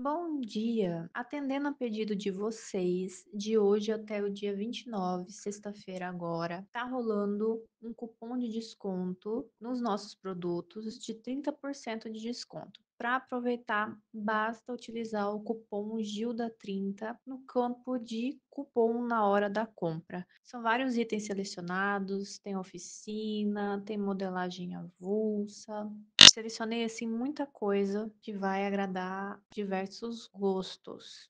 Bom dia! Atendendo a pedido de vocês, de hoje até o dia 29, sexta-feira agora, tá rolando um cupom de desconto nos nossos produtos de 30% de desconto. Para aproveitar, basta utilizar o cupom GILDA30 no campo de cupom na hora da compra. São vários itens selecionados, tem oficina, tem modelagem avulsa, selecionei assim muita coisa que vai agradar diversos gostos.